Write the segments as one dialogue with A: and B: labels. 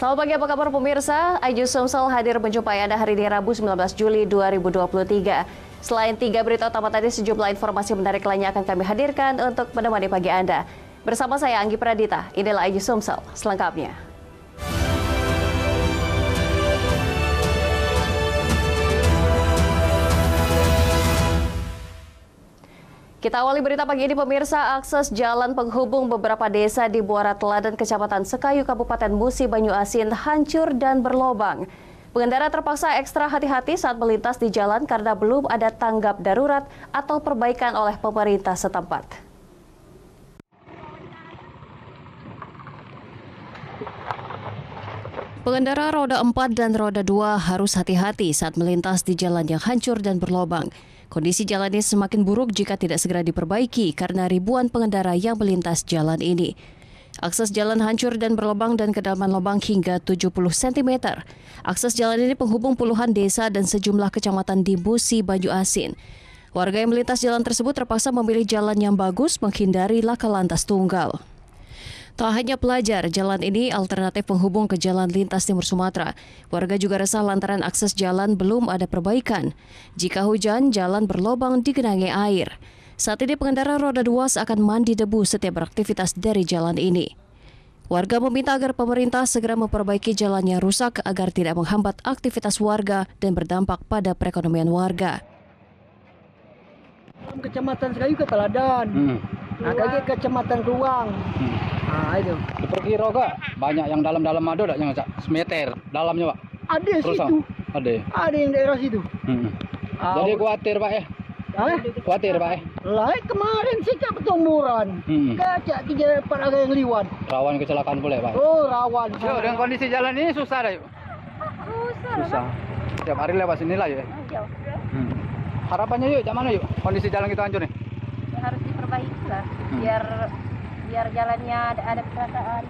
A: Selamat pagi, apa kabar pemirsa? Ayu Sumsel hadir menjumpai Anda hari ini Rabu 19 Juli 2023. Selain tiga berita utama tadi, sejumlah informasi menarik lainnya akan kami hadirkan untuk menemani pagi Anda. Bersama saya Anggi Pradita, inilah Ayu Sumsel selengkapnya. Kita awali berita pagi ini pemirsa akses jalan penghubung beberapa desa di Buara Teladan Kecamatan Sekayu Kabupaten Musi Banyuasin hancur dan berlobang. Pengendara terpaksa ekstra hati-hati saat melintas di jalan karena belum ada tanggap darurat atau perbaikan oleh pemerintah setempat. Pengendara roda 4 dan roda 2 harus hati-hati saat melintas di jalan yang hancur dan berlobang. Kondisi jalan ini semakin buruk jika tidak segera diperbaiki karena ribuan pengendara yang melintas jalan ini. Akses jalan hancur dan berlubang dan kedalaman lubang hingga 70 cm. Akses jalan ini penghubung puluhan desa dan sejumlah kecamatan di Busi, Banyu Asin. Warga yang melintas jalan tersebut terpaksa memilih jalan yang bagus menghindari laka lantas tunggal. Tak hanya pelajar, jalan ini alternatif penghubung ke jalan lintas timur Sumatera. Warga juga resah lantaran akses jalan belum ada perbaikan. Jika hujan, jalan berlobang digenangi air. Saat ini pengendara roda dua akan mandi debu setiap beraktivitas dari jalan ini. Warga meminta agar pemerintah segera memperbaiki jalan yang rusak agar tidak menghambat aktivitas warga dan berdampak pada perekonomian warga. Kecamatan Sekayu ke Teladan. Hmm. Nah, kayak kecamatan Ruang. Hmm. Ah, itu. Diperkira kak, banyak yang dalam-dalam ada enggak yang semeter dalamnya, Pak? Ada Terus, situ. Ada. Ada yang daerah situ. Hmm. Ah, Jadi khawatir, Pak ya. Eh? Khawatir, Pak ya? eh. Lah, kemarin sikap ke pertumburan. Hmm. Kacak tiga jalan ada yang liwat. Rawan kecelakaan boleh, Pak. Oh, rawan. Yo, dengan kondisi jalan ini susah, deh. Susah. Susah. Tiap hari lewat sini lah, ya. Hmm. Harapannya yuk, mana yuk, kondisi jalan kita hancur nih diperbaiki lah hmm. biar biar jalannya ada, ada perasaan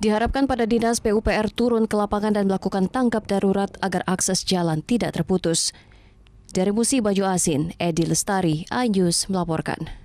A: Diharapkan pada dinas PUPR turun ke lapangan dan melakukan tangkap darurat agar akses jalan tidak terputus. Dari Musi Baju Asin, Edi Lestari, Ayus melaporkan.